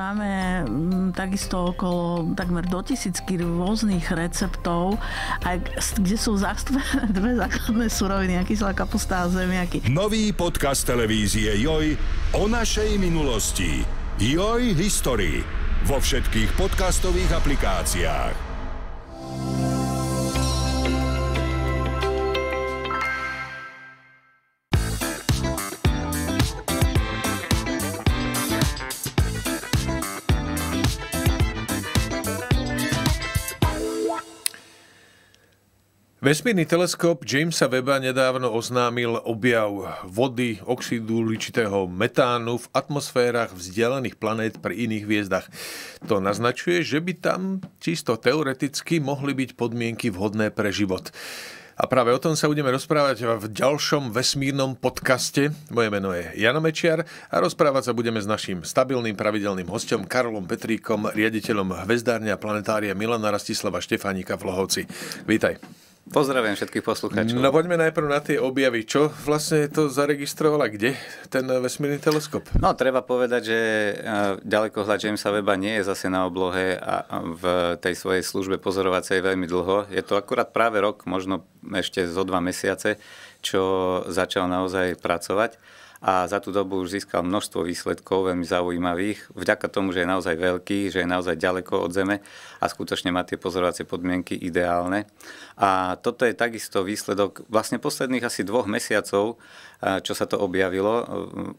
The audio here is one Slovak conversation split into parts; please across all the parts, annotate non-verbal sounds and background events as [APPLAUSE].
máme mm, takisto okolo takmer do tisícky rôznych receptov, aj, kde sú zastúpené [LAUGHS] dve základné suroviny, aký sa kapusta a zemiaky. Nový podcast televízie Joj o našej minulosti. Joj histórii vo všetkých podcastových aplikáciách. Vesmírny teleskop Jamesa Weba nedávno oznámil objav vody, oxidu ličitého metánu v atmosférach vzdialených planét pri iných hviezdach. To naznačuje, že by tam čisto teoreticky mohli byť podmienky vhodné pre život. A práve o tom sa budeme rozprávať v ďalšom vesmírnom podcaste. Moje meno je Jana Mečiar a rozprávať sa budeme s našim stabilným pravidelným hostom Karolom Petríkom, riaditeľom Hvezdárne a planetária Milana Rastislava Štefánika v Lohovci. Vítaj. Pozdravím všetkých poslucháčov. No poďme najprv na tie objavy. Čo vlastne to zaregistrovala? Kde ten vesmírny teleskop? No treba povedať, že e, ďaleko hľad Jamesa Weba nie je zase na oblohe a v tej svojej službe pozorovacej veľmi dlho. Je to akurát práve rok, možno ešte zo dva mesiace, čo začal naozaj pracovať a za tú dobu už získal množstvo výsledkov veľmi zaujímavých. Vďaka tomu, že je naozaj veľký, že je naozaj ďaleko od Zeme a skutočne má tie pozorovacie podmienky ideálne. A toto je takisto výsledok vlastne posledných asi dvoch mesiacov, čo sa to objavilo, e,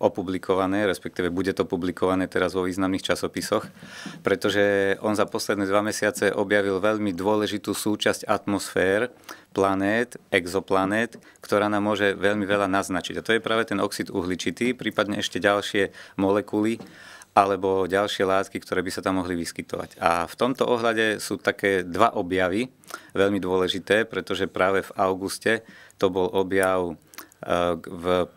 opublikované, respektíve bude to publikované teraz vo významných časopisoch, pretože on za posledné dva mesiace objavil veľmi dôležitú súčasť atmosfér, planét, exoplanét, ktorá nám môže veľmi veľa naznačiť. A to je práve ten oxid uhličitý, prípadne ešte ďalšie molekuly, alebo ďalšie látky, ktoré by sa tam mohli vyskytovať. A v tomto ohľade sú také dva objavy veľmi dôležité, pretože práve v auguste to bol objav e, v,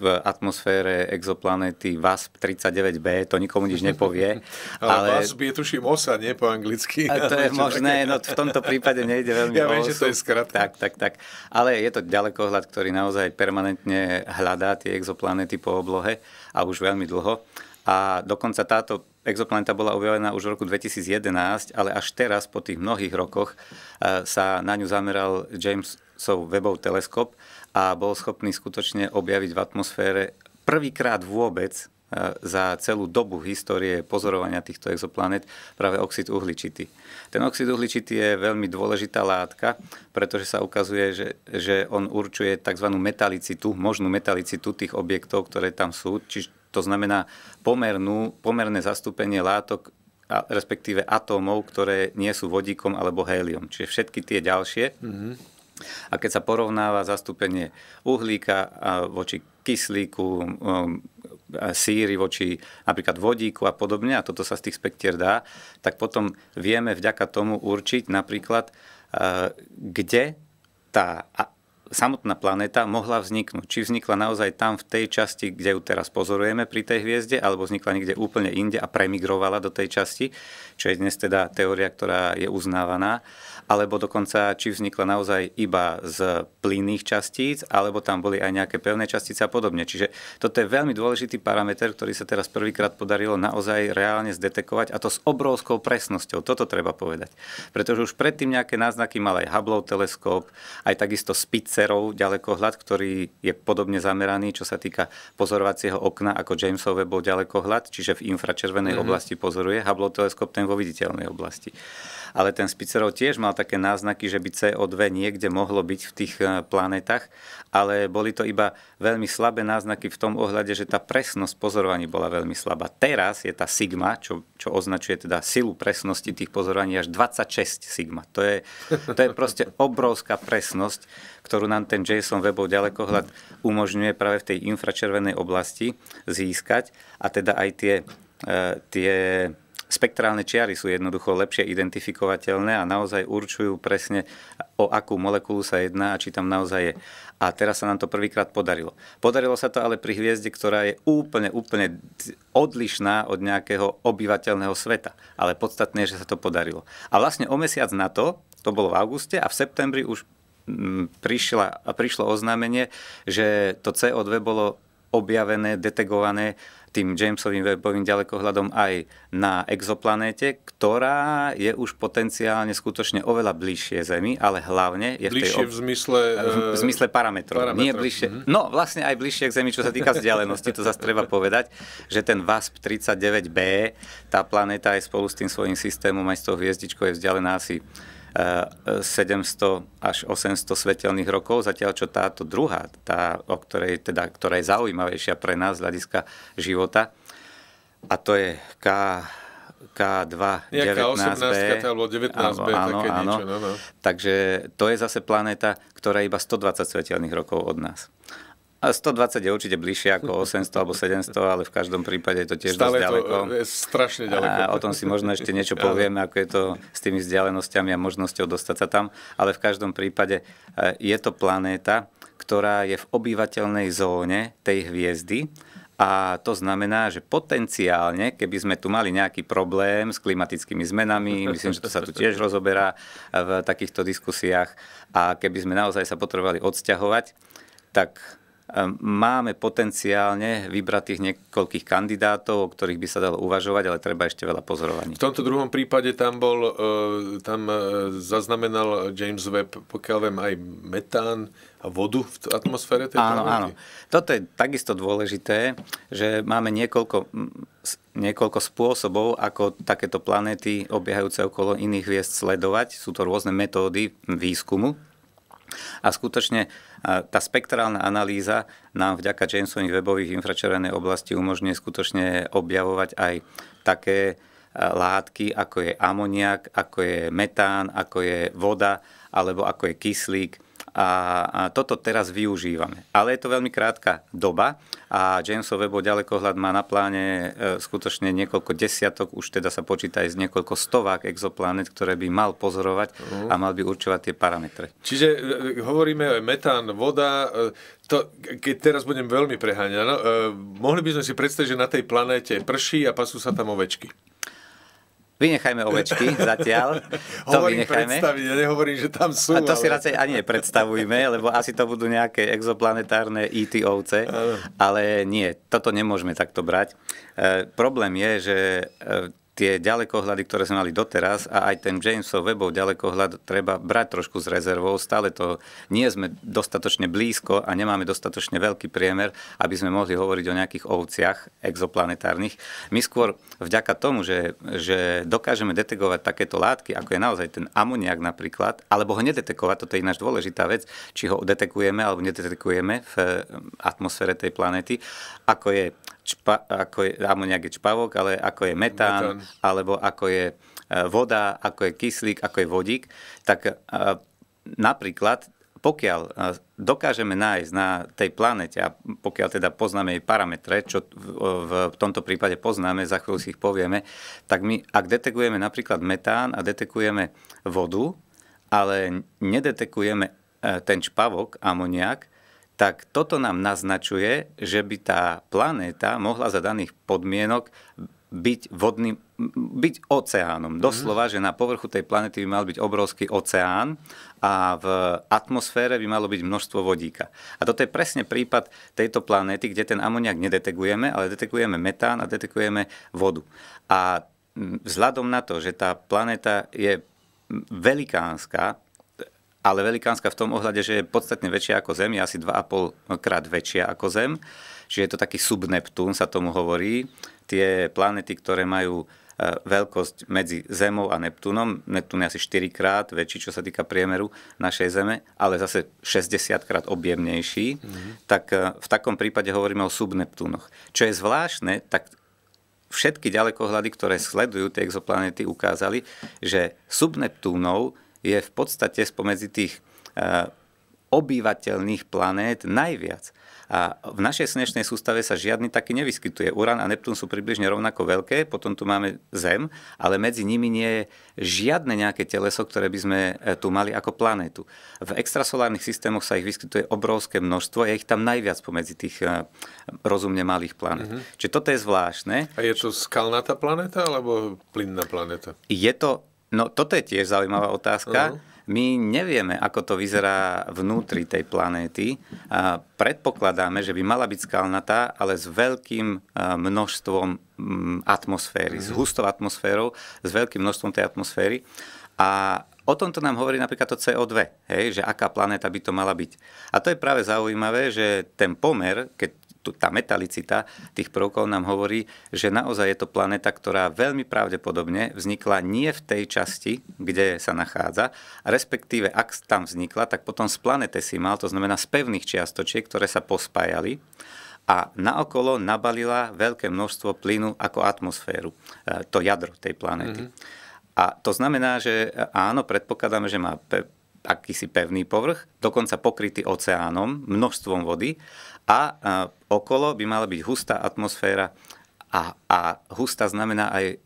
v atmosfére exoplanéty VASP-39b, to nikomu nič nepovie. [LAUGHS] ale VASP je tuším osa, nie po anglicky. A to [LAUGHS] je možné, no v tomto prípade nejde veľmi Ja viem, že to je skratka. Tak, tak, tak. Ale je to ďalekohľad, ktorý naozaj permanentne hľadá tie exoplanéty po oblohe a už veľmi dlho. A dokonca táto exoplaneta bola objavená už v roku 2011, ale až teraz, po tých mnohých rokoch, e, sa na ňu zameral Jamesov webov teleskop a bol schopný skutočne objaviť v atmosfére prvýkrát vôbec e, za celú dobu histórie pozorovania týchto exoplanet práve oxid uhličitý. Ten oxid uhličitý je veľmi dôležitá látka, pretože sa ukazuje, že, že on určuje tzv. metalicitu, možnú metalicitu tých objektov, ktoré tam sú, či, to znamená pomernú, pomerné zastúpenie látok, respektíve atómov, ktoré nie sú vodíkom alebo héliom. Čiže všetky tie ďalšie. Mm-hmm. A keď sa porovnáva zastúpenie uhlíka voči kyslíku, um, síry voči napríklad vodíku a podobne, a toto sa z tých spektier dá, tak potom vieme vďaka tomu určiť napríklad, kde tá samotná planéta mohla vzniknúť. Či vznikla naozaj tam v tej časti, kde ju teraz pozorujeme pri tej hviezde, alebo vznikla niekde úplne inde a premigrovala do tej časti, čo je dnes teda teória, ktorá je uznávaná alebo dokonca či vznikla naozaj iba z plynných častíc, alebo tam boli aj nejaké pevné častice a podobne. Čiže toto je veľmi dôležitý parameter, ktorý sa teraz prvýkrát podarilo naozaj reálne zdetekovať a to s obrovskou presnosťou. Toto treba povedať. Pretože už predtým nejaké náznaky mal aj Hubble teleskop, aj takisto Spitzerov ďalekohľad, ktorý je podobne zameraný, čo sa týka pozorovacieho okna, ako Jamesov bol ďalekohľad, čiže v infračervenej mm-hmm. oblasti pozoruje, Hubble teleskop ten vo viditeľnej oblasti. Ale ten Spitzerov tiež mal také náznaky, že by CO2 niekde mohlo byť v tých eh, planetách, ale boli to iba veľmi slabé náznaky v tom ohľade, že tá presnosť pozorovaní bola veľmi slabá. Teraz je tá sigma, čo, čo označuje teda silu presnosti tých pozorovaní až 26 sigma. To je, to je proste obrovská presnosť, ktorú nám ten Jason Webov ďalekohľad umožňuje práve v tej infračervenej oblasti získať a teda aj tie, eh, tie Spektrálne čiary sú jednoducho lepšie identifikovateľné a naozaj určujú presne, o akú molekulu sa jedná a či tam naozaj je. A teraz sa nám to prvýkrát podarilo. Podarilo sa to ale pri hviezde, ktorá je úplne, úplne odlišná od nejakého obyvateľného sveta. Ale podstatné je, že sa to podarilo. A vlastne o mesiac na to, to bolo v auguste a v septembri už mm, prišla, prišlo oznámenie, že to CO2 bolo objavené, detegované tým Jamesovým webovým ďalekohľadom aj na exoplanéte, ktorá je už potenciálne skutočne oveľa bližšie Zemi, ale hlavne je bližšie v, tej ob... v zmysle, v, e, zmysle parametrov. parametrov. Nie bližšie, mm-hmm. No vlastne aj bližšie k Zemi, čo sa týka vzdialenosti, to zase treba povedať, že ten VASP 39b, tá planéta je spolu s tým svojím systémom aj s tou hviezdičkou je vzdialená asi 700 až 800 svetelných rokov, zatiaľ čo táto druhá, tá, o ktorej, teda, ktorá je zaujímavejšia pre nás z hľadiska života, a to je K, K2, 19b. alebo 19b, také Niečo, no, no. Takže to je zase planéta, ktorá je iba 120 svetelných rokov od nás. 120 je určite bližšie ako 800 alebo 700, ale v každom prípade je to tiež Stále dosť ďaleko. To e, je strašne ďaleko. A o tom si možno ešte niečo [LAUGHS] povieme, ako je to s tými vzdialenosťami a možnosťou dostať sa tam, ale v každom prípade e, je to planéta, ktorá je v obývateľnej zóne tej hviezdy a to znamená, že potenciálne, keby sme tu mali nejaký problém s klimatickými zmenami, myslím, že to sa tu tiež rozoberá e, v takýchto diskusiách, a keby sme naozaj sa potrebovali odsťahovať, tak Ehm, máme potenciálne vybratých niekoľkých kandidátov, o ktorých by sa dalo uvažovať, ale treba ešte veľa pozorovaní. V tomto druhom prípade tam bol, e, tam e, zaznamenal James Webb, pokiaľ viem, aj metán a vodu v atmosfére tej Áno, áno. Toto je takisto dôležité, že máme niekoľko, niekoľko spôsobov, ako takéto planéty obiehajúce okolo iných hviezd sledovať. Sú to rôzne metódy výskumu. A skutočne tá spektrálna analýza nám vďaka Jamesových webových infračervenej oblasti umožňuje skutočne objavovať aj také látky, ako je amoniak, ako je metán, ako je voda, alebo ako je kyslík, a, toto teraz využívame. Ale je to veľmi krátka doba a Jamesov Webov ďalekohľad má na pláne e, skutočne niekoľko desiatok, už teda sa počíta aj z niekoľko stovák exoplanet, ktoré by mal pozorovať a mhm. mal by určovať tie parametre. Čiže e, e, hovoríme metán, voda, to, keď teraz budem veľmi preháňať, no, mohli by sme si predstaviť, že na tej planéte prší a pasú sa tam ovečky. Vynechajme ovečky zatiaľ. To [LAUGHS] hovorím vynechajme. predstaviť, ja nehovorím, že tam sú. A to ale... si radšej ani nepredstavujme, lebo asi to budú nejaké exoplanetárne IT e ovce. Ale nie, toto nemôžeme takto brať. E, problém je, že e, tie ďalekohľady, ktoré sme mali doteraz a aj ten Jamesov webov ďalekohľad treba brať trošku s rezervou. Stále to nie sme dostatočne blízko a nemáme dostatočne veľký priemer, aby sme mohli hovoriť o nejakých ovciach exoplanetárnych. My skôr vďaka tomu, že, že dokážeme detekovať takéto látky, ako je naozaj ten amoniak napríklad, alebo ho nedetekovať, toto je ináč dôležitá vec, či ho detekujeme alebo nedetekujeme v atmosfére tej planéty, ako je čpa, ako je, dámo nejaký čpavok, ale ako je metán, metán. alebo ako je e, voda, ako je kyslík, ako je vodík, tak e, napríklad pokiaľ e, dokážeme nájsť na tej planete a pokiaľ teda poznáme jej parametre, čo v, tomto prípade poznáme, za chvíľu si ich povieme, tak my, ak detekujeme napríklad metán a detekujeme vodu, ale nedetekujeme ten čpavok, amoniak, tak toto nám naznačuje, že by tá planéta mohla za daných podmienok byť vodným, byť oceánom. Mhm. Doslova, že na povrchu tej planety by mal byť obrovský oceán a v atmosfére by malo byť množstvo vodíka. A toto je presne prípad tejto planéty, kde ten amoniak nedetekujeme, ale detekujeme metán a detekujeme vodu. A mm, vzhľadom na to, že tá planéta je velikánska, ale velikánska v tom ohľade, že je podstatne väčšia ako Zem, je asi 2,5 krát väčšia ako Zem, že je to taký subneptún, sa tomu hovorí. Tie planety, ktoré majú e, veľkosť medzi Zemou a Neptúnom. Neptún je asi 4 krát väčší, čo sa týka priemeru našej Zeme, ale zase 60 krát objemnejší. Mm-hmm. Tak e, v takom prípade hovoríme o subneptúnoch. Čo je zvláštne, tak všetky ďalekohľady, ktoré sledujú tie exoplanety, ukázali, že subneptúnov je v podstate spomedzi tých eh, obývateľných planét najviac. A v našej slnečnej sústave sa žiadny taký nevyskytuje. Uran a Neptún sú približne rovnako veľké, potom tu máme Zem, ale medzi nimi nie je žiadne nejaké teleso, ktoré by sme eh, tu mali ako planétu. V extrasolárnych systémoch sa ich vyskytuje obrovské množstvo, je ich tam najviac pomedzi tých eh, rozumne malých planét. Mm-hmm. Čiže toto je zvláštne. A je to skalnatá planéta alebo plynná planéta? Je to No toto je tiež zaujímavá otázka. Uh-huh. My nevieme, ako to vyzerá vnútri tej planéty. Predpokladáme, že by mala byť skalnatá, ale s veľkým e, množstvom atmosféry, mm-hmm. s mhm. hustou atmosférou, s veľkým množstvom tej atmosféry. A o tomto nám hovorí napríklad to CO2, hej, že aká planéta by to mala byť. A to je práve zaujímavé, že ten pomer, keď tá metalicita tých prvkov nám hovorí, že naozaj je to planéta, ktorá veľmi pravdepodobne vznikla nie v tej časti, kde sa nachádza, a respektíve ak tam vznikla, tak potom z mal, to znamená z pevných čiastočiek, ktoré sa pospájali a naokolo nabalila veľké množstvo plynu ako atmosféru, e, to jadro tej planéty. Mm-hmm. A to znamená, že e, áno, predpokladáme, že má akýsi pevný povrch, dokonca pokrytý oceánom, množstvom vody a e, okolo by mala byť hustá atmosféra a, a hustá znamená aj, e,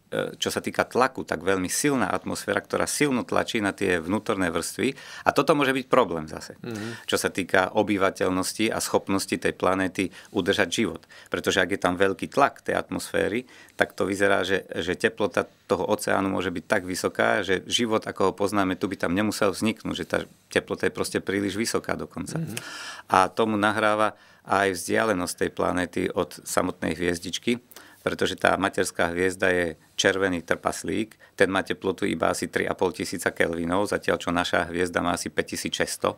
čo sa týka tlaku, tak veľmi silná atmosféra, ktorá silno tlačí na tie vnútorné vrstvy. A toto môže byť problém zase, mm-hmm. čo sa týka obyvateľnosti a schopnosti tej planéty udržať život. Pretože ak je tam veľký tlak tej atmosféry, tak to vyzerá, že, že teplota toho oceánu môže byť tak vysoká, že život, ako ho poznáme, tu by tam nemusel vzniknúť, že tá teplota je proste príliš vysoká dokonca. Mm-hmm. A tomu nahráva aj vzdialenosť tej planéty od samotnej hviezdičky pretože tá materská hviezda je červený trpaslík, ten má teplotu iba asi 3,5 tisíca kelvinov, zatiaľ čo naša hviezda má asi 5600.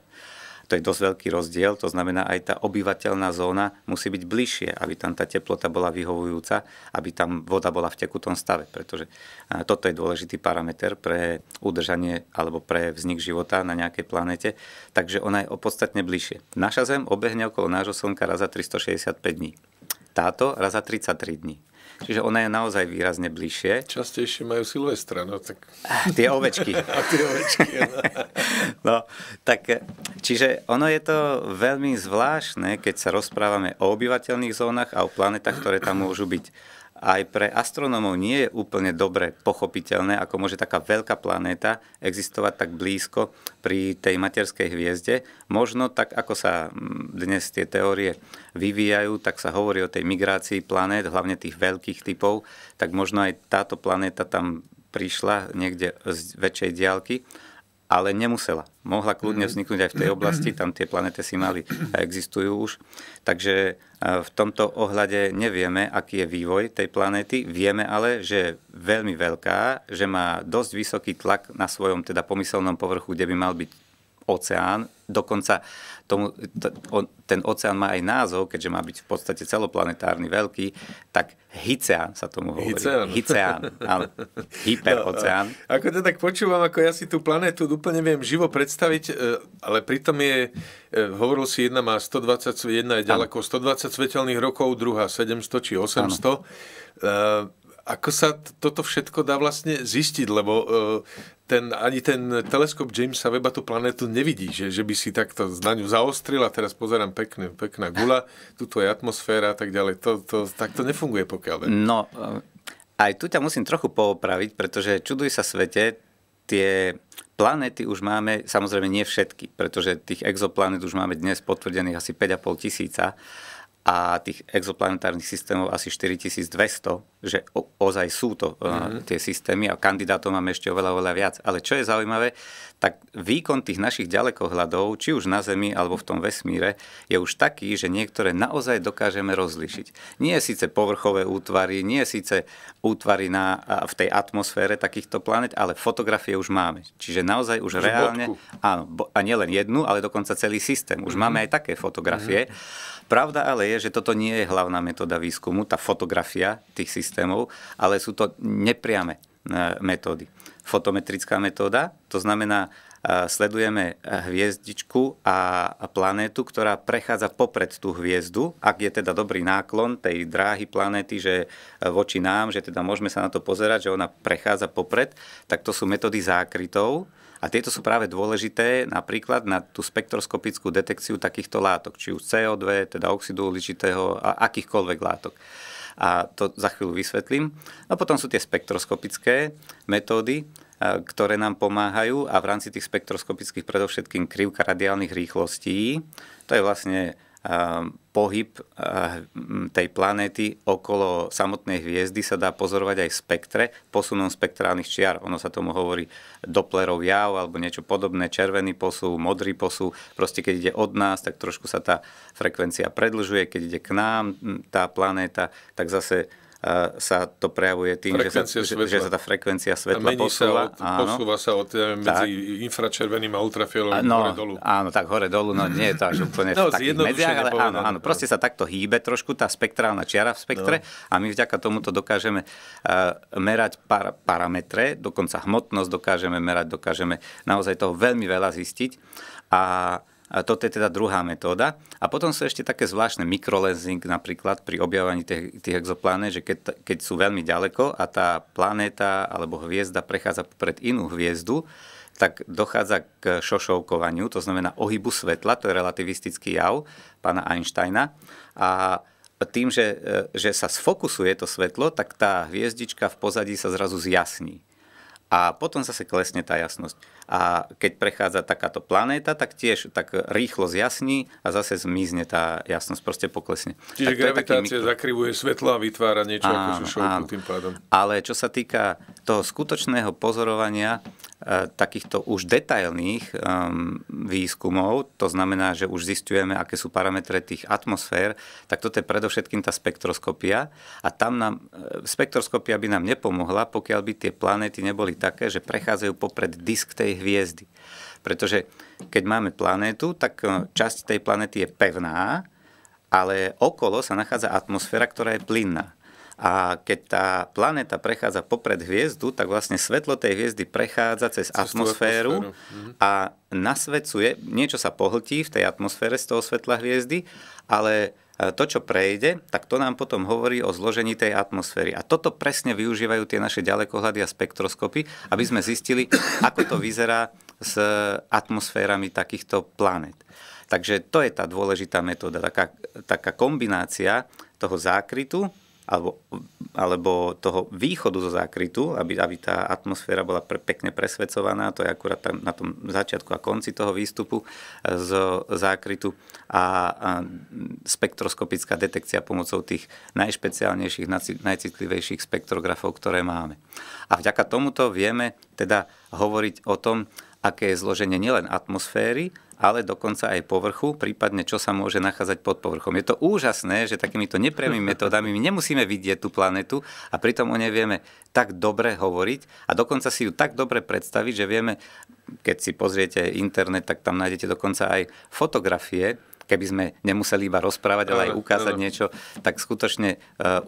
To je dosť veľký rozdiel, to znamená aj tá obyvateľná zóna musí byť bližšie, aby tam tá teplota bola vyhovujúca, aby tam voda bola v tekutom stave, pretože toto je dôležitý parameter pre udržanie alebo pre vznik života na nejakej planete, takže ona je opodstatne bližšie. Naša Zem obehne okolo nášho Slnka raz za 365 dní. Táto raz za 33 dní. Čiže ona je naozaj výrazne bližšie. Častejšie majú Silvestra, no tak... Tie ovečky. [LAUGHS] A tie ovečky, no. [LAUGHS] no, tak, e, čiže ono je to veľmi zvláštne, keď sa rozprávame o obyvateľných zónach a o planetách, ktoré tam môžu byť aj pre astronómov nie je úplne dobre pochopiteľné, ako môže taká veľká planéta existovať tak blízko pri tej materskej hviezde. Možno tak, ako sa mm, dnes tie teórie vyvíjajú, tak sa hovorí o tej migrácii planét, hlavne tých veľkých typov, tak možno aj táto planéta tam prišla niekde z väčšej diálky ale nemusela. Mohla kľudne mhm. vzniknúť aj v tej oblasti, tam tie planéty si mali eh, a existujú už. Takže eh, v tomto ohľade nevieme, aký je vývoj tej planéty. Vieme ale, že je veľmi veľká, že má dosť vysoký tlak na svojom teda pomyselnom povrchu, kde by mal byť oceán, dokonca tomu, t- on, ten oceán má aj názov, keďže má byť v podstate celoplanetárny veľký, tak Hyceán sa tomu hovorí. Hyceán. Hyceán, áno. [LAUGHS] Hyperoceán. No, ako to tak počúvam, ako ja si tú planetu úplne viem živo predstaviť, e, ale pritom je, e, hovoril si, jedna má 120, jedna je ďaleko 120 svetelných rokov, druhá 700 či 800. Ano. E, ako sa toto všetko dá vlastne zistiť, lebo uh, ten, ani ten teleskop Jamesa Weba tú planetu nevidí, že, že by si takto na ňu zaostril a teraz pozerám pekne, pekná gula, tuto je atmosféra a tak ďalej. To, to, tak to nefunguje pokiaľ. Ne? No, eh, aj tu ťa musím trochu poopraviť, pretože čuduj sa svete, tie planéty už máme, samozrejme nie všetky, pretože tých exoplanet už máme dnes potvrdených asi 5,5 tisíca, a tých exoplanetárnych systémov asi 4200, že o, ozaj sú to mm-hmm. tie systémy a kandidátov máme ešte oveľa, oveľa viac. Ale čo je zaujímavé, tak výkon tých našich ďalekohľadov, či už na Zemi alebo v tom vesmíre, je už taký, že niektoré naozaj dokážeme rozlišiť. Nie síce povrchové útvary, nie síce útvary na, v tej atmosfére takýchto planet, ale fotografie už máme. Čiže naozaj už reálne... Áno, a nielen jednu, ale dokonca celý systém. Už mm-hmm. máme aj také fotografie. Mm-hmm. Pravda ale je, že toto nie je hlavná metóda výskumu, tá fotografia tých systémov, ale sú to nepriame e, metódy. Fotometrická metóda, to znamená, e, sledujeme hviezdičku a planétu, ktorá prechádza popred tú hviezdu, ak je teda dobrý náklon tej dráhy planéty, že e, voči nám, že teda môžeme sa na to pozerať, že ona prechádza popred, tak to sú metódy zákrytov, a tieto sú práve dôležité napríklad na tú spektroskopickú detekciu takýchto látok, či už CO2, teda oxidu uhličitého a akýchkoľvek látok. A to za chvíľu vysvetlím. No potom sú tie spektroskopické metódy, ktoré nám pomáhajú a v rámci tých spektroskopických predovšetkým krivka radiálnych rýchlostí. To je vlastne Ehm, pohyb ehm, tej planéty okolo samotnej hviezdy sa dá pozorovať aj v spektre, posunom spektrálnych čiar. Ono sa tomu hovorí Dopplerov jav alebo niečo podobné, červený posú, modrý posú. Proste keď ide od nás, tak trošku sa tá frekvencia predlžuje, keď ide k nám tá planéta, tak zase E, sa to prejavuje tým, že sa, že sa tá frekvencia svetla Mení posúva. Sa od, áno. Posúva sa od, e, medzi tak. infračerveným a ultrafialovým no, hore-dolu. Áno, tak hore-dolu, no nie je to až úplne [LAUGHS] no, v takých ale áno, áno, no. proste sa takto hýbe trošku tá spektrálna čiara v spektre no. a my vďaka tomuto dokážeme uh, merať par- parametre, dokonca hmotnosť dokážeme merať, dokážeme naozaj toho veľmi veľa zistiť a a toto je teda druhá metóda. A potom sú ešte také zvláštne mikrolensing napríklad pri objavovaní tých, tých exoplanét, že keď, keď sú veľmi ďaleko a tá planéta alebo hviezda prechádza pred inú hviezdu, tak dochádza k šošovkovaniu, to znamená ohybu svetla, to je relativistický jav pána Einsteina. A tým, že, že sa sfokusuje to svetlo, tak tá hviezdička v pozadí sa zrazu zjasní. A potom zase klesne tá jasnosť. A keď prechádza takáto planéta, tak tiež tak rýchlo zjasní a zase zmizne tá jasnosť, proste poklesne. Čiže tak gravitácia mikro... zakrivuje svetlo a vytvára niečo áno, ako šošovku tým pádom. Ale čo sa týka toho skutočného pozorovania, E, takýchto už detailných e, výskumov, to znamená, že už zistujeme, aké sú parametre tých atmosfér, tak toto je predovšetkým tá spektroskopia a tam nám, e, spektroskopia by nám nepomohla, pokiaľ by tie planéty neboli také, že prechádzajú popred disk tej hviezdy. Pretože keď máme planétu, tak časť tej planéty je pevná, ale okolo sa nachádza atmosféra, ktorá je plynná. A keď tá planéta prechádza popred hviezdu, tak vlastne svetlo tej hviezdy prechádza cez, cez atmosféru, atmosféru mhm. a nasvecuje, niečo sa pohltí v tej atmosfére z toho svetla hviezdy, ale e, to, čo prejde, tak to nám potom hovorí o zložení tej atmosféry. A toto presne využívajú tie naše ďalekohľady a spektroskopy, aby sme zistili, [COUGHS] ako to vyzerá s atmosférami takýchto planet. Takže to je tá dôležitá metóda, taká, taká kombinácia toho zákrytu alebo, alebo toho východu zo zákrytu, aby, aby tá atmosféra bola pre, pekne presvedcovaná, to je akurát tam, na tom začiatku a konci toho výstupu e, z zákrytu a, a spektroskopická detekcia pomocou tých najšpeciálnejších, najcitlivejších spektrografov, ktoré máme. A vďaka tomuto vieme teda hovoriť o tom, aké je zloženie nielen atmosféry, ale dokonca aj povrchu, prípadne čo sa môže nachádzať pod povrchom. Je to úžasné, že takýmito nepriamými metódami my nemusíme vidieť tú planetu a pritom o nej vieme tak dobre hovoriť a dokonca si ju tak dobre predstaviť, že vieme, keď si pozriete internet, tak tam nájdete dokonca aj fotografie keby sme nemuseli iba rozprávať, ale aj ukázať niečo, tak skutočne e,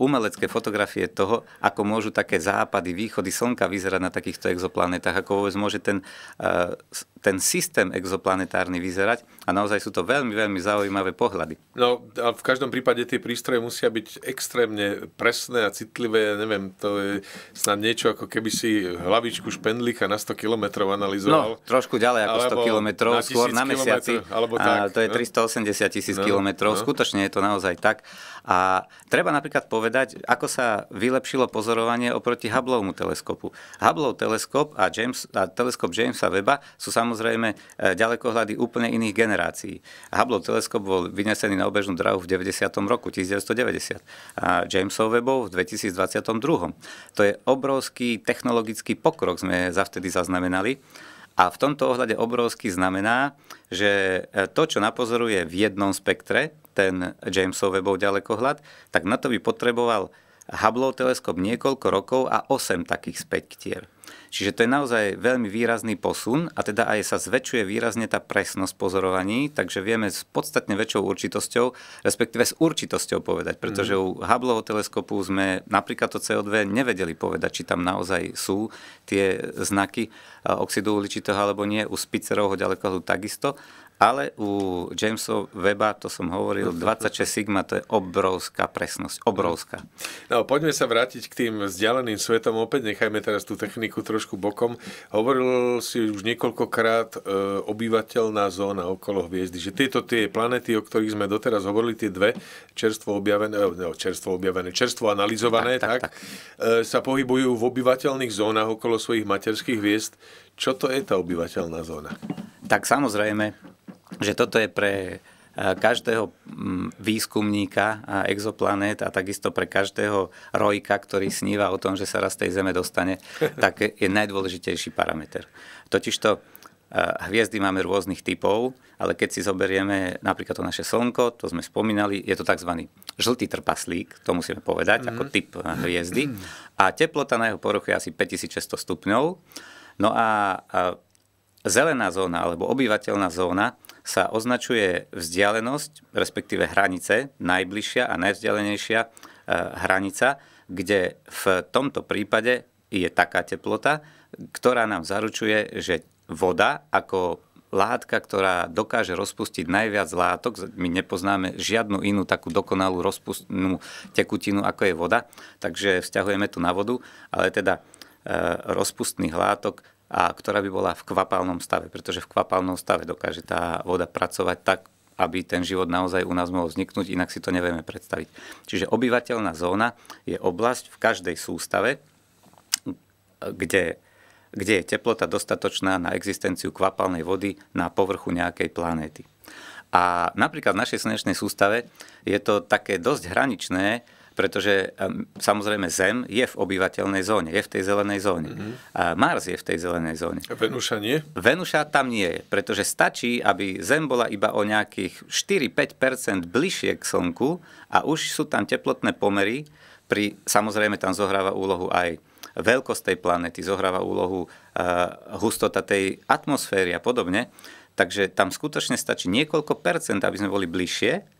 umelecké fotografie toho, ako môžu také západy, východy slnka vyzerať na takýchto exoplanetách, ako vôbec môže ten e, ten systém exoplanetárny vyzerať a naozaj sú to veľmi, veľmi zaujímavé pohľady. No a v každom prípade tie prístroje musia byť extrémne presné a citlivé, ja neviem, to je snad niečo ako keby si hlavičku špendlíka na 100 km analyzoval. No, trošku ďalej ako 100 km, na skôr na mesiaci, alebo tak, a to je 380 no. tisíc no, km, no. skutočne je to naozaj tak. A treba napríklad povedať, ako sa vylepšilo pozorovanie oproti Hubbleovmu teleskopu. Hubbleov teleskop a, James, a teleskop Jamesa Weba sú samozrejme e, ďalekohľady úplne iných generácií. Hubbleov teleskop bol vynesený na obežnú drahu v 90. roku 1990 a Jamesov Webov v 2022. To je obrovský technologický pokrok, sme zavtedy zaznamenali. A v tomto ohľade obrovský znamená, že e, to, čo napozoruje v jednom spektre, ten Jamesov webov ďalekohľad, tak na to by potreboval Hubbleov teleskop niekoľko rokov a 8 takých spektier. Čiže to je naozaj veľmi výrazný posun a teda aj sa zväčšuje výrazne tá presnosť pozorovaní, takže vieme s podstatne väčšou určitosťou, respektíve s určitosťou povedať, pretože mhm. u Hubbleho teleskopu sme napríklad to CO2 nevedeli povedať, či tam naozaj sú tie znaky eh, oxidu uhličitého alebo nie, u Spicerovho ďalekohľadu takisto ale u Jamesa Weba, to som hovoril, 26 sigma, to je obrovská presnosť, obrovská. No poďme sa vrátiť k tým vzdialeným svetom, opäť nechajme teraz tú techniku trošku bokom. Hovoril si už niekoľkokrát e, obyvateľná zóna okolo hviezdy, že tieto tie planety, o ktorých sme doteraz hovorili, tie dve, čerstvo objavené, e, no, čerstvo objavené, čerstvo analyzované, tak, tak, tak, tak. E, sa pohybujú v obyvateľných zónach okolo svojich materských hviezd. Čo to je tá obyvateľná zóna? Tak samozrejme, že toto je pre eh, každého mm, výskumníka a exoplanét a takisto pre každého rojka, ktorý sníva o tom, že sa raz tej Zeme dostane, [LAUGHS] tak je najdôležitejší parameter. Totižto eh, Hviezdy máme rôznych typov, ale keď si zoberieme napríklad to naše Slnko, to sme spomínali, je to tzv. žltý trpaslík, to musíme povedať, mm. ako typ eh, hviezdy. Mhm. A teplota na jeho poruchu je asi 5600 stupňov. No a zelená zóna alebo obyvateľná zóna sa označuje vzdialenosť, respektíve hranice, najbližšia a najvzdialenejšia e, hranica, kde v tomto prípade je taká teplota, ktorá nám zaručuje, že voda ako látka, ktorá dokáže rozpustiť najviac látok, my nepoznáme žiadnu inú takú dokonalú rozpustnú tekutinu, ako je voda, takže vzťahujeme tu na vodu, ale teda e, rozpustných látok a ktorá by bola v kvapalnom stave, pretože v kvapalnom stave dokáže tá voda pracovať tak, aby ten život naozaj u nás mohol vzniknúť, inak si to nevieme predstaviť. Čiže obyvateľná zóna je oblasť v každej sústave, kde, kde je teplota dostatočná na existenciu kvapalnej vody na povrchu nejakej planéty. A napríklad v našej slnečnej sústave je to také dosť hraničné, pretože samozrejme Zem je v obyvateľnej zóne, je v tej zelenej zóne. Mm-hmm. A Mars je v tej zelenej zóne. A Venuša nie? Venuša tam nie je, pretože stačí, aby Zem bola iba o nejakých 4-5 bližšie k Slnku a už sú tam teplotné pomery. Pri, samozrejme tam zohráva úlohu aj veľkosť tej planety, zohráva úlohu uh, hustota tej atmosféry a podobne. Takže tam skutočne stačí niekoľko percent, aby sme boli bližšie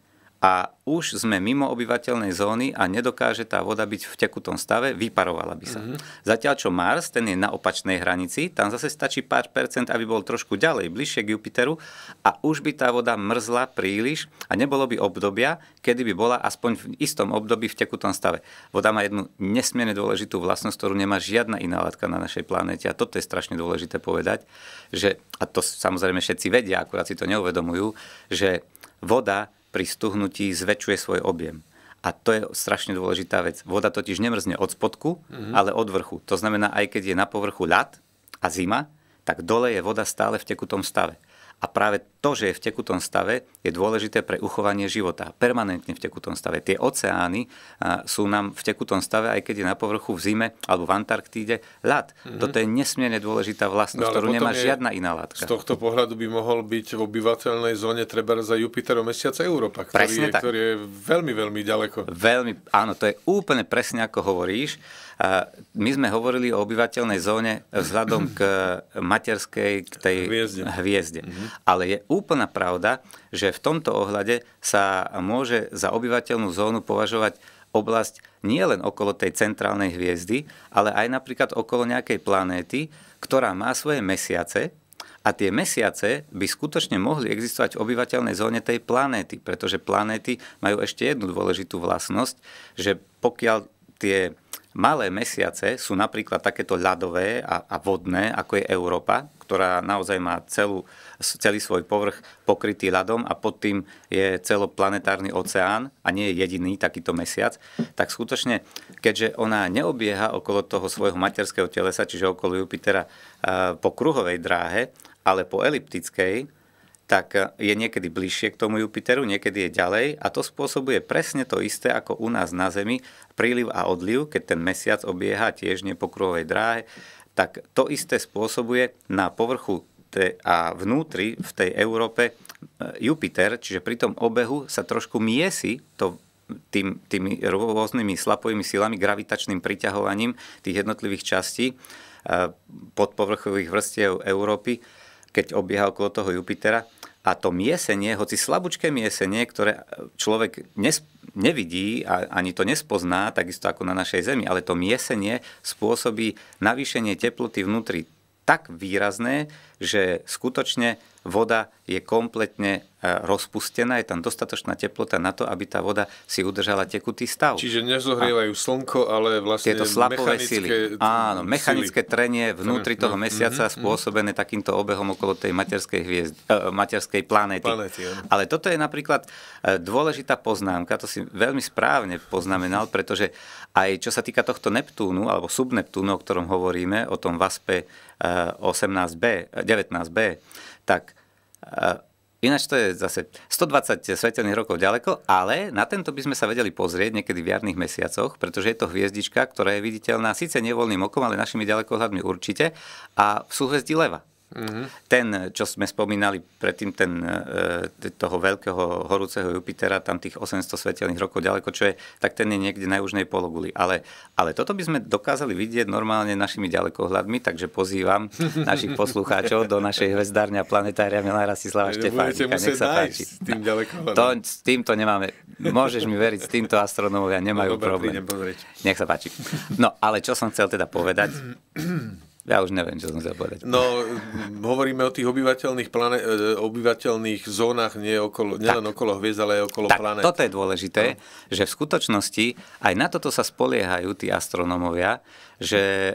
a už sme mimo obyvateľnej zóny a nedokáže tá voda byť v tekutom stave, vyparovala by sa. Mm-hmm. Zatiaľ čo Mars, ten je na opačnej hranici, tam zase stačí pár percent, aby bol trošku ďalej, bližšie k Jupiteru a už by tá voda mrzla príliš a nebolo by obdobia, kedy by bola aspoň v istom období v tekutom stave. Voda má jednu nesmierne dôležitú vlastnosť, ktorú nemá žiadna iná látka na našej planéte a toto je strašne dôležité povedať, že, a to samozrejme všetci vedia, akurát si to neuvedomujú, že voda pri stuhnutí zväčšuje svoj objem. A to je strašne dôležitá vec. Voda totiž nemrzne od spodku, mm-hmm. ale od vrchu. To znamená, aj keď je na povrchu ľad a zima, tak dole je voda stále v tekutom stave. A práve to, že je v tekutom stave, je dôležité pre uchovanie života. Permanentne v tekutom stave. Tie oceány sú nám v tekutom stave, aj keď je na povrchu v zime alebo v Antarktíde ľad. Mm-hmm. Toto je nesmierne dôležitá vlastnosť, no, ktorú nemá je, žiadna iná látka. Z tohto pohľadu by mohol byť v obyvateľnej zóne treba za Jupiterom mesiac Európa, ktorý je, ktorý je veľmi, veľmi ďaleko. Veľmi, áno, to je úplne presne ako hovoríš. My sme hovorili o obyvateľnej zóne vzhľadom [CLEARS THROAT] k materskej, k tej hviezde. hviezde. Mm-hmm. Ale je úplná pravda, že v tomto ohľade sa môže za obyvateľnú zónu považovať oblasť nie len okolo tej centrálnej hviezdy, ale aj napríklad okolo nejakej planéty, ktorá má svoje mesiace, a tie mesiace by skutočne mohli existovať v obyvateľnej zóne tej planéty, pretože planéty majú ešte jednu dôležitú vlastnosť, že pokiaľ tie malé mesiace sú napríklad takéto ľadové a, a vodné, ako je Európa, ktorá naozaj má celú celý svoj povrch pokrytý ľadom a pod tým je celoplanetárny oceán a nie je jediný takýto mesiac, tak skutočne, keďže ona neobieha okolo toho svojho materského telesa, čiže okolo Jupitera eh, po kruhovej dráhe, ale po eliptickej, tak eh, je niekedy bližšie k tomu Jupiteru, niekedy je ďalej a to spôsobuje presne to isté ako u nás na Zemi, príliv a odliv, keď ten mesiac obieha tiež nie po kruhovej dráhe, tak to isté spôsobuje na povrchu te, a vnútri v tej Európe e, Jupiter, čiže pri tom obehu sa trošku miesi to tým, tými rôznymi slapovými silami, gravitačným priťahovaním tých jednotlivých častí e, podpovrchových vrstiev Európy, keď obieha okolo toho Jupitera. A to miesenie, hoci slabúčké miesenie, ktoré človek nevidí a ani to nespozná, takisto ako na našej Zemi, ale to miesenie spôsobí navýšenie teploty vnútri tak výrazné, že skutočne voda je kompletne e, rozpustená, je tam dostatočná teplota na to, aby tá voda si udržala tekutý stav. Čiže nezohrievajú a slnko, ale vlastne tieto mechanické sily. Áno, mechanické sily. trenie vnútri mhm, toho mhm, mesiaca mm-hmm, spôsobené mm-hmm. takýmto obehom okolo tej materskej, hviezd, e, materskej planéty. Planety, ja. ale toto je napríklad e, dôležitá poznámka, to si veľmi správne poznamenal, pretože aj čo sa týka tohto Neptúnu, alebo subneptúnu, o ktorom hovoríme, o tom VASPE 18b, 19b, tak Ináč to je zase 120 svetelných rokov ďaleko, ale na tento by sme sa vedeli pozrieť niekedy v jarných mesiacoch, pretože je to hviezdička, ktorá je viditeľná síce nevoľným okom, ale našimi ďalekohľadmi určite a v súhvezdí leva. Mm-hmm. Ten, čo sme spomínali predtým, ten, e, toho veľkého horúceho Jupitera, tam tých 800 svetelných rokov ďaleko, čo je, tak ten je niekde na južnej pologuli. Ale, ale toto by sme dokázali vidieť normálne našimi ďalekohľadmi, takže pozývam [LAUGHS] našich poslucháčov do našej hvezdárne a planetária Milára Sislava Štefánika. Nech sa páči. S tým to, s týmto nemáme. Môžeš mi veriť, s týmto astronómovia nemajú no, problém. Nech sa páči. No, ale čo som chcel teda povedať, [CLEARS THROAT] Ja už neviem, čo som chcel povedať. No, hovoríme o tých obyvateľných, plane, e, obyvateľných zónach nie okolo, nielen okolo hviezd, ale aj okolo tak, planet. toto je dôležité, no. že v skutočnosti aj na toto sa spoliehajú tí astronómovia, že e,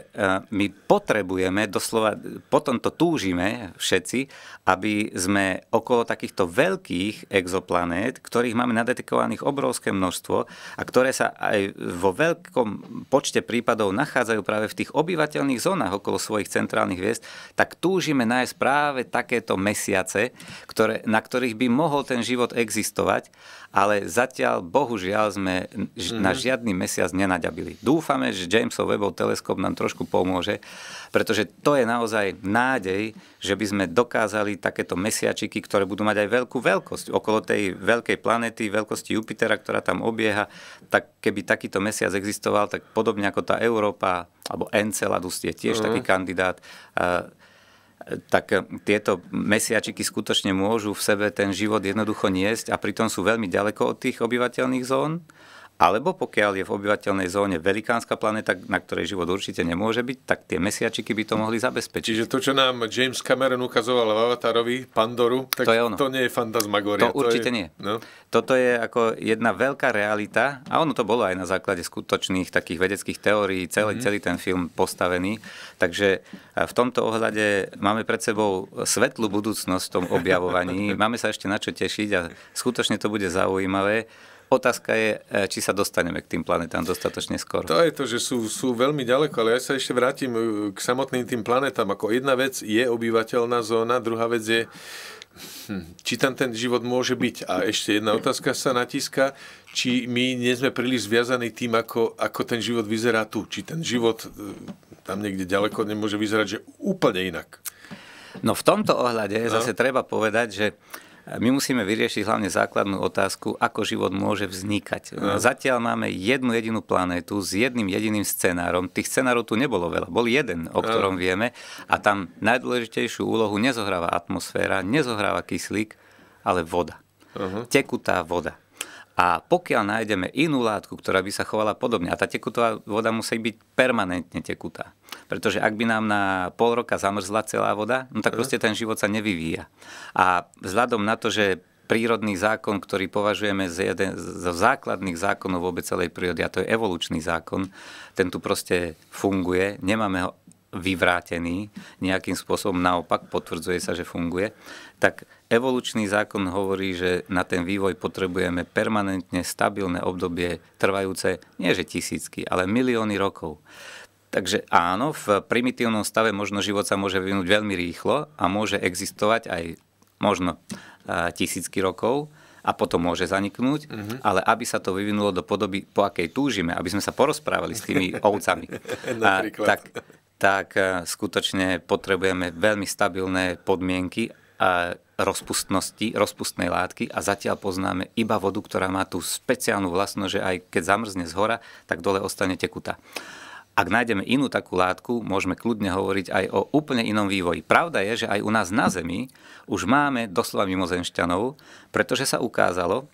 my potrebujeme, doslova potom to túžime všetci, aby sme okolo takýchto veľkých exoplanét, ktorých máme nadetekovaných obrovské množstvo a ktoré sa aj vo veľkom počte prípadov nachádzajú práve v tých obyvateľných zónach okolo svojich centrálnych hviezd, tak túžime nájsť práve takéto mesiace, ktoré, na ktorých by mohol ten život existovať, ale zatiaľ bohužiaľ sme mm-hmm. na mhm. žiadny mesiac nenaďabili. Dúfame, že Jamesov Webov teleskop teleskop nám trošku pomôže, pretože to je naozaj nádej, že by sme dokázali takéto mesiačiky, ktoré budú mať aj veľkú veľkosť, okolo tej veľkej planety, veľkosti Jupitera, ktorá tam obieha, tak keby takýto mesiac existoval, tak podobne ako tá Európa, alebo Enceladus je tiež mm. taký kandidát, tak tieto mesiačiky skutočne môžu v sebe ten život jednoducho niesť a pritom sú veľmi ďaleko od tých obyvateľných zón alebo pokiaľ je v obyvateľnej zóne velikánska planéta, na ktorej život určite nemôže byť, tak tie mesiačiky by to mohli zabezpečiť. Čiže to, čo nám James Cameron ukazoval v Avatarovi, Pandoru, tak to, je ono. to nie je fantasmagoria. To, to určite je... nie. No? Toto je ako jedna veľká realita a ono to bolo aj na základe skutočných takých vedeckých teórií, celý, mm. celý ten film postavený. Takže v tomto ohľade máme pred sebou svetlú budúcnosť v tom objavovaní. [LAUGHS] máme sa ešte na čo tešiť a skutočne to bude zaujímavé. Otázka je, e, či sa dostaneme k tým planetám dostatočne skoro. To je to, že sú, sú veľmi ďaleko, ale ja sa ešte vrátim e, k samotným tým planetám. Ako jedna vec je obyvateľná zóna, druhá vec je, hm, či tam ten život môže byť. A ešte jedna otázka sa natíska, či my nie sme príliš zviazaní tým, ako, ako ten život vyzerá tu. Či ten život e, tam niekde ďaleko nemôže vyzerať, že úplne inak. No v tomto ohľade no. zase treba povedať, že my musíme vyriešiť hlavne základnú otázku, ako život môže vznikať. No. Zatiaľ máme jednu jedinú planétu s jedným jediným scenárom. Tých scenárov tu nebolo veľa. Bol jeden, o ktorom no. vieme. A tam najdôležitejšiu úlohu nezohráva atmosféra, nezohráva kyslík, ale voda. Uh-huh. Tekutá voda. A pokiaľ nájdeme inú látku, ktorá by sa chovala podobne, a tá tekutá voda musí byť permanentne tekutá. Pretože ak by nám na pol roka zamrzla celá voda, no tak mhm. proste ten život sa nevyvíja. A vzhľadom na to, že prírodný zákon, ktorý považujeme za jeden zo základných zákonov vôbec celej prírody, a to je evolučný zákon, ten tu proste funguje, nemáme ho vyvrátený nejakým spôsobom, naopak potvrdzuje sa, že funguje, tak evolučný zákon hovorí, že na ten vývoj potrebujeme permanentne stabilné obdobie trvajúce nie že tisícky, ale milióny rokov. Takže áno, v primitívnom stave možno život sa môže vyvinúť veľmi rýchlo a môže existovať aj možno tisícky rokov, a potom môže zaniknúť, uh-huh. ale aby sa to vyvinulo do podoby, po akej túžime, aby sme sa porozprávali s tými ovcami, [LAUGHS] a, tak tak e, skutočne potrebujeme veľmi stabilné podmienky a rozpustnosti, rozpustnej látky a zatiaľ poznáme iba vodu, ktorá má tú špeciálnu vlastnosť, že aj keď zamrzne z hora, tak dole ostane tekutá. Ak nájdeme inú takú látku, môžeme kľudne hovoriť aj o úplne inom vývoji. Pravda je, že aj u nás na Zemi už máme doslova mimozenšťanov, pretože sa ukázalo,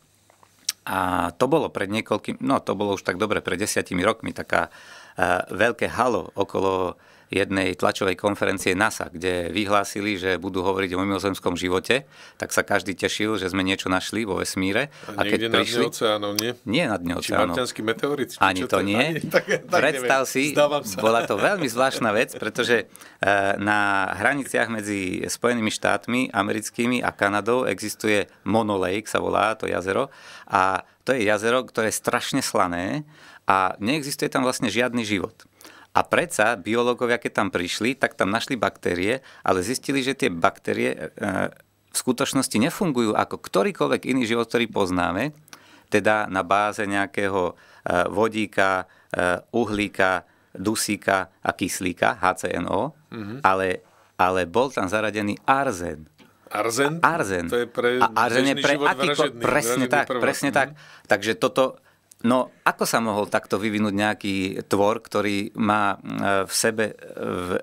a to bolo pred niekoľkým, no to bolo už tak dobre pred desiatimi rokmi, taká uh, veľké halo okolo jednej tlačovej konferencie NASA, kde vyhlásili, že budú hovoriť o mimozemskom živote, tak sa každý tešil, že sme niečo našli vo vesmíre. A, a keď nad prišli... oceánom, nie? Nie nad dne oceánom. Či meteorit? Či Ani to, to nie. Ani, tak, tak Predstav neviem. si, bola to veľmi zvláštna vec, pretože e, na hraniciach medzi Spojenými štátmi americkými a Kanadou existuje Monolake, sa volá to jazero. A to je jazero, ktoré je strašne slané a neexistuje tam vlastne žiadny život. A predsa biológovia, keď tam prišli, tak tam našli baktérie, ale zistili, že tie baktérie e, v skutočnosti nefungujú ako ktorýkoľvek iný život, ktorý poznáme, teda na báze nejakého e, vodíka, e, uhlíka, dusíka a kyslíka, HCNO, mm-hmm. ale, ale bol tam zaradený arzen. Arzen? Arzen. To je pre a arzen je pre akýko, presne tak, prvok. presne mm-hmm. tak. Mhm. Takže toto, No, ako sa mohol takto vyvinúť nejaký tvor, ktorý má e, v sebe e,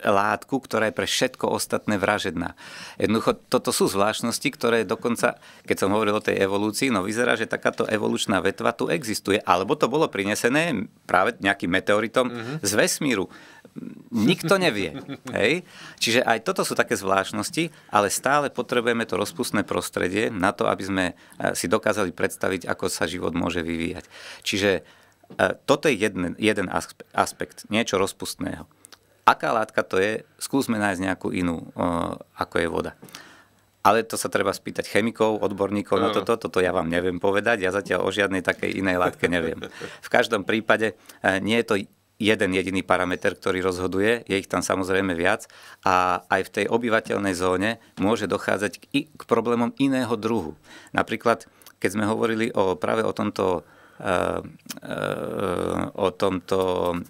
látku, ktorá je pre všetko ostatné vražedná? Jednoducho, toto sú zvláštnosti, ktoré dokonca, keď som hovoril o tej evolúcii, no vyzerá, že takáto evolučná vetva tu existuje. Alebo to bolo prinesené práve nejakým meteoritom mm-hmm. z vesmíru nikto nevie. Hej? Čiže aj toto sú také zvláštnosti, ale stále potrebujeme to rozpustné prostredie na to, aby sme eh, si dokázali predstaviť, ako sa život môže vyvíjať. Čiže eh, toto je jeden, jeden aspekt, niečo rozpustného. Aká látka to je, skúsme nájsť nejakú inú, eh, ako je voda. Ale to sa treba spýtať chemikov, odborníkov no. na toto, toto ja vám neviem povedať, ja zatiaľ o žiadnej takej inej látke neviem. V každom prípade nie je to jeden jediný parameter, ktorý rozhoduje, je ich tam samozrejme viac a aj v tej obyvateľnej zóne môže dochádzať k, k problémom iného druhu. Napríklad, keď sme hovorili o, práve o tomto e, e, o tomto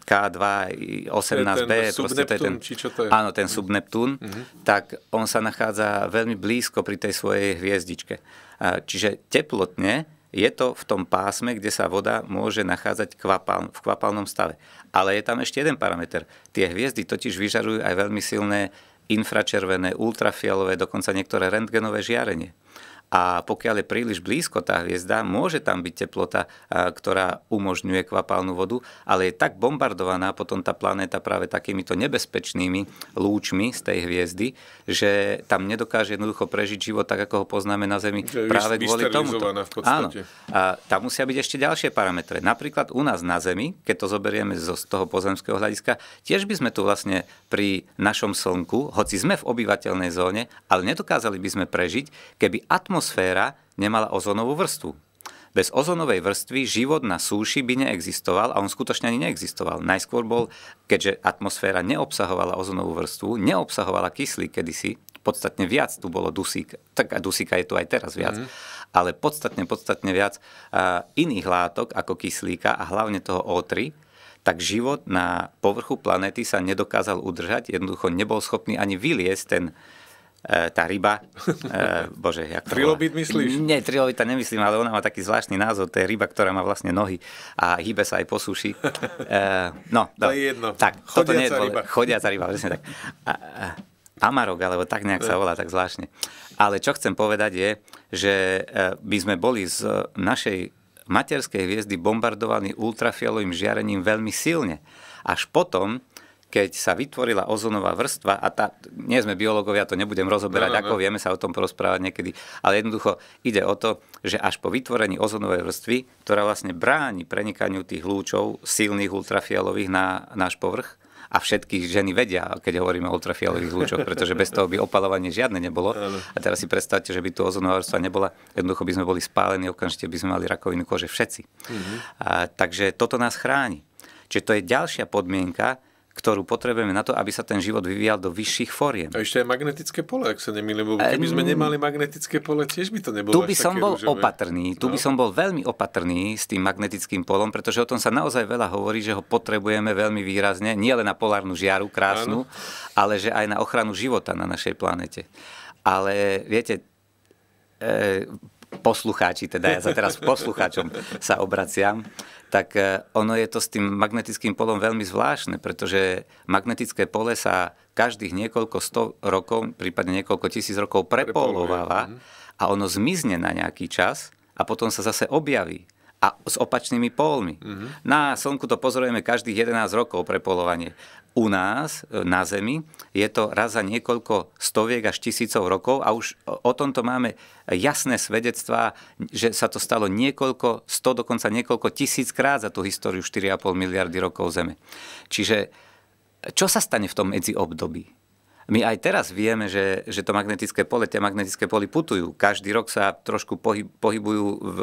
K2-18B. to je ten, to je? Áno, ten mhm. subneptún, mm tak on sa nachádza veľmi blízko pri tej svojej hviezdičke. E, čiže teplotne je to v tom pásme, kde sa voda môže nachádzať kvapal, v kvapalnom stave. Ale je tam ešte jeden parameter. Tie hviezdy totiž vyžarujú aj veľmi silné infračervené, ultrafialové, dokonca niektoré rentgenové žiarenie. A pokiaľ je príliš blízko tá hviezda, môže tam byť teplota, ktorá umožňuje kvapalnú vodu, ale je tak bombardovaná potom tá planéta práve takýmito nebezpečnými lúčmi z tej hviezdy, že tam nedokáže jednoducho prežiť život tak, ako ho poznáme na Zemi že práve kvôli tomu. Áno. A tam musia byť ešte ďalšie parametre. Napríklad u nás na Zemi, keď to zoberieme zo, z toho pozemského hľadiska, tiež by sme tu vlastne pri našom Slnku, hoci sme v obyvateľnej zóne, ale nedokázali by sme prežiť, keby atmosféra atmosféra nemala ozonovú vrstvu. Bez ozonovej vrstvy život na súši by neexistoval a on skutočne ani neexistoval. Najskôr bol, keďže atmosféra neobsahovala ozonovú vrstvu, neobsahovala kyslík kedysi, podstatne viac tu bolo dusík, tak a dusíka je tu aj teraz viac, mm. ale podstatne, podstatne viac iných látok ako kyslíka a hlavne toho O3, tak život na povrchu planéty sa nedokázal udržať, jednoducho nebol schopný ani vyliesť ten, Eh, tá ryba. Eh, bože, jak Trilobit myslíš? Nie, trilobita nemyslím, ale ona má taký zvláštny názov. To je ryba, ktorá má vlastne nohy a hýbe sa aj po suši. Eh, no, to je jedno. Tak, Chodiaca nie je ryba. Chodiaca ryba, presne tak. Amarok, alebo tak nejak sa volá, tak zvláštne. Ale čo chcem povedať je, že by sme boli z našej materskej hviezdy bombardovaní ultrafialovým žiarením veľmi silne. Až potom keď sa vytvorila ozonová vrstva, a tá, nie sme biológovia, to nebudem rozoberať, no, no, ako vieme sa o tom porozprávať niekedy, ale jednoducho ide o to, že až po vytvorení ozonovej vrstvy, ktorá vlastne bráni prenikaniu tých lúčov silných ultrafialových na náš povrch, a všetky ženy vedia, keď hovoríme o ultrafialových lúčoch, pretože bez toho by opalovanie žiadne nebolo. A teraz si predstavte, že by tu ozonová vrstva nebola, jednoducho by sme boli spálení, okamžite by sme mali rakovinu kože všetci. Mm-hmm. A, takže toto nás chráni. Čiže to je ďalšia podmienka, ktorú potrebujeme na to, aby sa ten život vyvíjal do vyšších foriem. A ešte aj magnetické pole, ak sa nemýlim, lebo keby sme nemali magnetické pole, tiež by to nebolo Tu by som bol rúžové. opatrný, tu no. by som bol veľmi opatrný s tým magnetickým polom, pretože o tom sa naozaj veľa hovorí, že ho potrebujeme veľmi výrazne, nie len na polárnu žiaru krásnu, Áno. ale že aj na ochranu života na našej planete. Ale viete, e, poslucháči, teda ja sa teraz poslucháčom sa obraciam, tak e, ono je to s tým magnetickým polom veľmi zvláštne, pretože magnetické pole sa každých niekoľko sto rokov, prípadne niekoľko tisíc rokov prepolováva mhm. a ono zmizne na nejaký čas a potom sa zase objaví a s opačnými pólmi. Mm-hmm. Na Slnku to pozorujeme každých 11 rokov prepolovanie u nás e, na Zemi. Je to raz za niekoľko stoviek až tisícov rokov a už o tomto máme jasné svedectvá, že sa to stalo niekoľko, sto, dokonca niekoľko tisíckrát za tú históriu 4,5 miliardy rokov Zeme. Čiže e, čo sa stane v tom medziobdobí? My aj teraz vieme, že, že to magnetické pole, tie magnetické poly putujú. Každý rok sa trošku pohyb, pohybujú, v,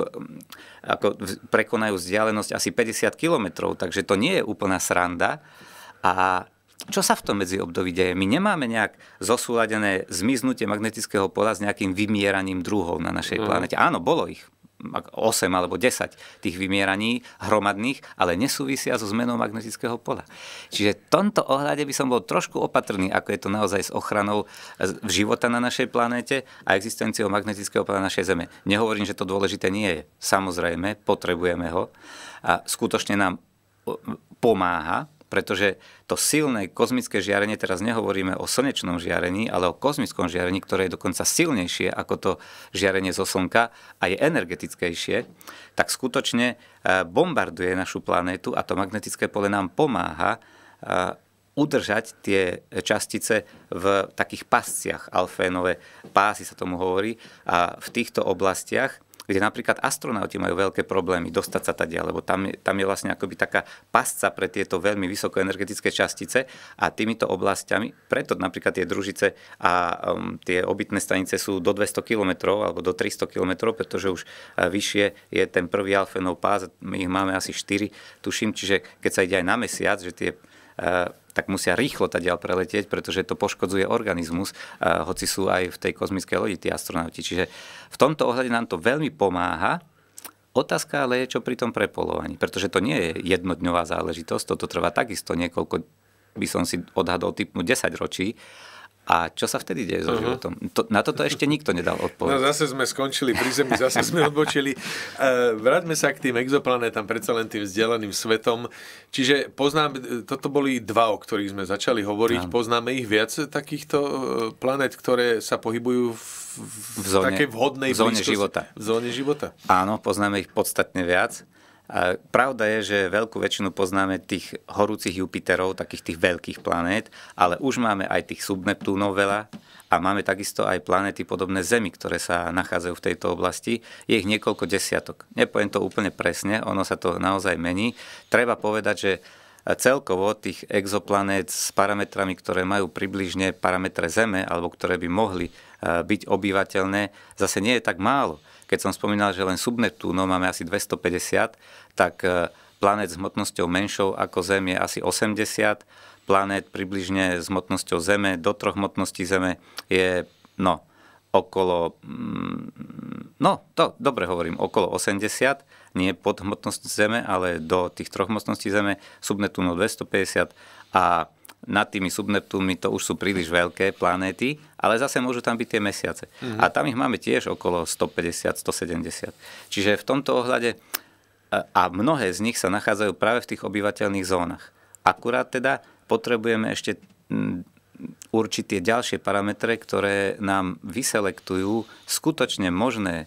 ako v, prekonajú vzdialenosť asi 50 kilometrov, takže to nie je úplná sranda. A čo sa v tom medzi období deje? My nemáme nejak zosúladené zmiznutie magnetického pola s nejakým vymieraním druhov na našej mm. planete. Áno, bolo ich 8 alebo 10 tých vymieraní hromadných, ale nesúvisia so zmenou magnetického pola. Čiže v tomto ohľade by som bol trošku opatrný, ako je to naozaj s ochranou e, života na našej planéte a existenciou magnetického pola na našej Zeme. Nehovorím, že to dôležité nie je. Samozrejme, potrebujeme ho a skutočne nám pomáha pretože to silné kozmické žiarenie, teraz nehovoríme o slnečnom žiarení, ale o kozmickom žiarení, ktoré je dokonca silnejšie ako to žiarenie zo Slnka a je energetickejšie, tak skutočne e, bombarduje našu planétu a to magnetické pole nám pomáha e, udržať tie častice v takých pasciach, alfénové pásy sa tomu hovorí, a v týchto oblastiach kde napríklad astronauti majú veľké problémy dostať sa tady, lebo tam, je, tam je vlastne akoby taká pasca pre tieto veľmi vysokoenergetické častice a týmito oblastiami, preto napríklad tie družice a um, tie obytné stanice sú do 200 km alebo do 300 km, pretože už eh, vyššie je ten prvý alfenov pás, my ich máme asi 4, tuším, čiže keď sa ide aj na mesiac, že tie eh, tak musia rýchlo tadiaľ preletieť, pretože to poškodzuje organizmus, eh, hoci sú aj v tej kozmickej lodi tí astronauti. Čiže v tomto ohľade nám to veľmi pomáha, Otázka ale je, čo pri tom prepolovaní, pretože to nie je jednodňová záležitosť, toto trvá takisto niekoľko, by som si odhadol typnú 10 ročí a čo sa vtedy deje so uh-huh. životom? To, na toto ešte nikto nedal odpoveď. No zase sme skončili pri Zemi, zase sme odbočili. E, vráťme sa k tým exoplanetám, predsa len tým vzdialeným svetom. Čiže poznáme... toto boli dva, o ktorých sme začali hovoriť. Ano. Poznáme ich viac takýchto e, planet, ktoré sa pohybujú v, v, v zóne, takej vhodnej v zóne blízkosti. života. V zóne života. Áno, poznáme ich podstatne viac pravda je, že veľkú väčšinu poznáme tých horúcich Jupiterov, takých tých veľkých planét, ale už máme aj tých subneptúnov veľa a máme takisto aj planéty podobné Zemi, ktoré sa nachádzajú v tejto oblasti. Je ich niekoľko desiatok. Nepoviem to úplne presne, ono sa to naozaj mení. Treba povedať, že celkovo tých exoplanét s parametrami, ktoré majú približne parametre Zeme alebo ktoré by mohli e, byť obývateľné, zase nie je tak málo. Keď som spomínal, že len subneptúnov máme asi 250, tak e, planét s hmotnosťou menšou ako Zem je asi 80, planét približne s hmotnosťou Zeme, do troch hmotností Zeme je, no, okolo, mm, no to dobre hovorím, okolo 80, nie pod hmotnosť Zeme, ale do tých troch hmotností Zeme, subnetúnov 250 a nad tými subneptúmi to už sú príliš veľké planéty, ale zase môžu tam byť tie mesiace. Mm-hmm. A tam ich máme tiež okolo 150-170. Čiže v tomto ohľade a mnohé z nich sa nachádzajú práve v tých obyvateľných zónach. Akurát teda potrebujeme ešte mm, Určité ďalšie parametre, ktoré nám vyselektujú skutočne možné e,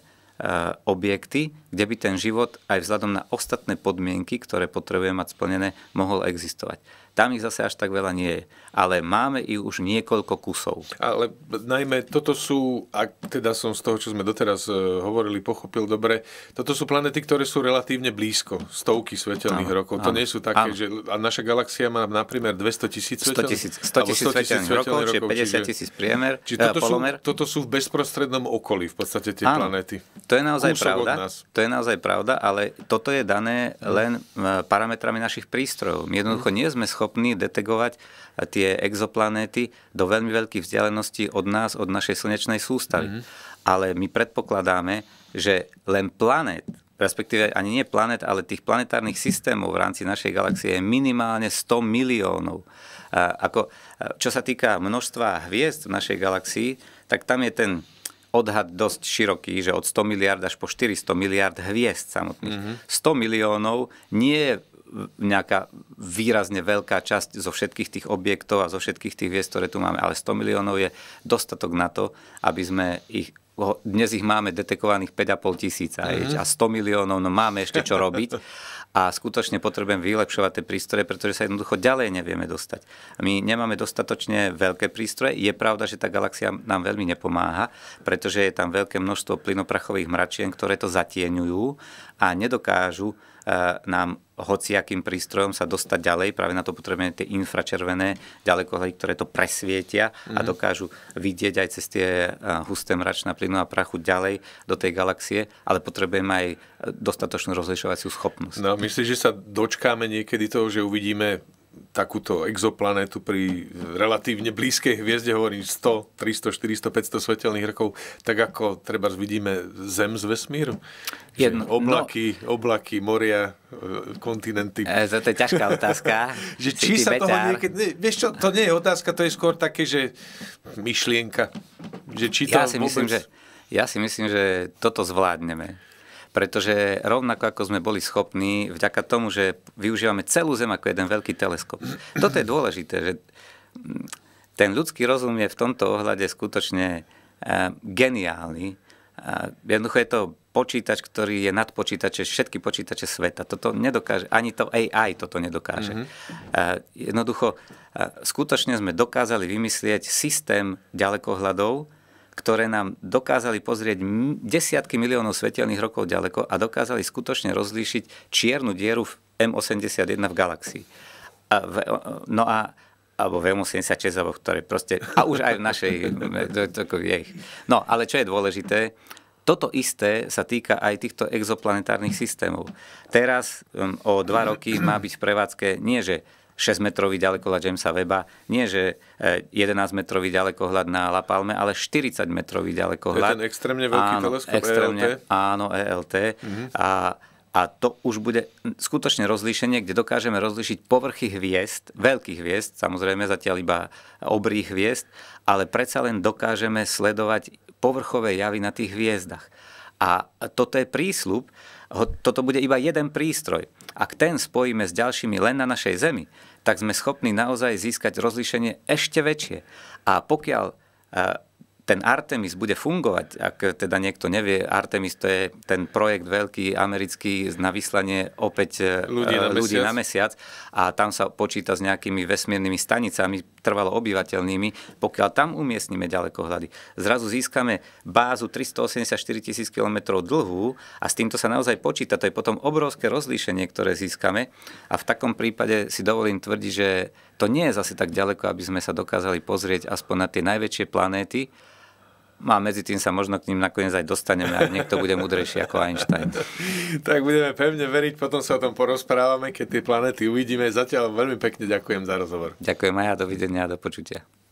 objekty, kde by ten život aj vzhľadom na ostatné podmienky, ktoré potrebuje mať splnené, mohol existovať. Tam ich zase až tak veľa nie je. Ale máme ich už niekoľko kusov. Ale najmä toto sú, ak teda som z toho, čo sme doteraz e, hovorili, pochopil dobre, toto sú planety, ktoré sú relatívne blízko, stovky svetelných áno, rokov. Áno, to nie sú také, áno. že a naša galaxia má napríklad 200 tisíc svetelných, 100 svetelných rokov, rokov, čiže 50 tisíc priemer, čiže toto, e, Sú, toto sú v bezprostrednom okolí v podstate tie áno, planety. To je naozaj Kúsok pravda. To je naozaj pravda, ale toto je dané len e, parametrami našich prístrojov. My jednoducho nie sme schopní schopní detegovať tie exoplanéty do veľmi veľkých vzdialeností od nás, od našej slnečnej sústavy. Mm-hmm. Ale my predpokladáme, že len planét, respektíve ani nie planet, ale tých planetárnych systémov v rámci našej galaxie je minimálne 100 miliónov. A ako, čo sa týka množstva hviezd v našej galaxii, tak tam je ten odhad dosť široký, že od 100 miliard až po 400 miliard hviezd samotných. Mm-hmm. 100 miliónov nie je nejaká výrazne veľká časť zo všetkých tých objektov a zo všetkých tých viest, ktoré tu máme, ale 100 miliónov je dostatok na to, aby sme ich dnes ich máme detekovaných 5,5 tisíca mm-hmm. a 100 miliónov, no máme ešte čo robiť [LAUGHS] a skutočne potrebujem vylepšovať tie prístroje, pretože sa jednoducho ďalej nevieme dostať. My nemáme dostatočne veľké prístroje. Je pravda, že tá galaxia nám veľmi nepomáha, pretože je tam veľké množstvo plynoprachových mračien, ktoré to zatieňujú a nedokážu e, nám hociakým prístrojom sa dostať ďalej. Práve na to potrebujeme tie infračervené ďalekohľady, ktoré to presvietia mm-hmm. a mhm. dokážu vidieť aj cez tie e, husté mračná plynu a prachu ďalej do tej galaxie, ale potrebujeme aj e, dostatočnú rozlišovaciu schopnosť. No, Myslíš, že sa dočkáme niekedy toho, že uvidíme takúto exoplanetu pri relatívne blízkej hviezde, hovorím 100, 300, 400, 500 svetelných rokov, tak ako treba vidíme Zem z vesmíru? Jedno, oblaky, no, oblaky, moria, e, kontinenty. E, to je ťažká otázka. [LAUGHS] že či sa beťar? toho niekedy... Ne, vieš čo, to nie je otázka, to je skôr také, že myšlienka. Že či to ja si vôbec... myslím, že, ja si myslím, že toto zvládneme pretože rovnako ako sme boli schopní, vďaka tomu, že využívame celú Zem ako jeden veľký teleskop. Toto je dôležité, že mm, ten ľudský rozum je v tomto ohľade skutočne e, geniálny. E, jednoducho je to počítač, ktorý je nad počítače, všetky počítače sveta. Toto nedokáže, ani to AI toto nedokáže. Mm-hmm. Jednoducho, skutočne sme dokázali vymyslieť systém ďalekohľadov, ktoré nám dokázali pozrieť desiatky miliónov svetelných rokov ďaleko a dokázali skutočne rozlíšiť čiernu dieru v M81 v galaxii. A v, no a alebo v M86, alebo ktoré proste, a už aj v našej, No, ale čo je dôležité, toto isté sa týka aj týchto exoplanetárnych systémov. Teraz o dva roky má byť v prevádzke nie, že 6-metrový ďalekohľad Jamesa Weba, nie že 11-metrový e, ďalekohľad na La Palme, ale 40-metrový ďalekohľad. Je ten extrémne veľký áno, teleskop extrémne, ELT? Áno, ELT. Mm-hmm. A, a to už bude skutočne rozlíšenie, kde dokážeme rozlíšiť povrchy hviezd, veľkých hviezd, samozrejme zatiaľ iba obrých hviezd, ale predsa len dokážeme sledovať povrchové javy na tých hviezdach. A toto je prísľub, toto bude iba jeden prístroj. Ak ten spojíme s ďalšími len na našej Zemi, tak sme schopní naozaj získať rozlíšenie ešte väčšie. A pokiaľ e, ten Artemis bude fungovať, ak teda niekto nevie, Artemis to je ten projekt veľký americký na vyslanie opäť e, ľudí na, ľudí mesiac. na mesiac a tam sa počíta s nejakými vesmírnymi stanicami trvalo obyvateľnými. Pokiaľ tam umiestnime ďalekohľady, zrazu získame bázu 384 tisíc km dlhú a s týmto sa naozaj počíta. To je potom obrovské rozlíšenie, ktoré získame a v takom prípade si dovolím tvrdiť, že to nie je zase tak ďaleko, aby sme sa dokázali pozrieť aspoň na tie najväčšie planéty, no a medzi tým sa možno k ním nakoniec aj dostaneme, ak niekto bude múdrejší ako Einstein. [LAUGHS] tak budeme pevne veriť, potom sa o tom porozprávame, keď tie planety uvidíme. Zatiaľ veľmi pekne ďakujem za rozhovor. Ďakujem aj ja, dovidenia a do počutia.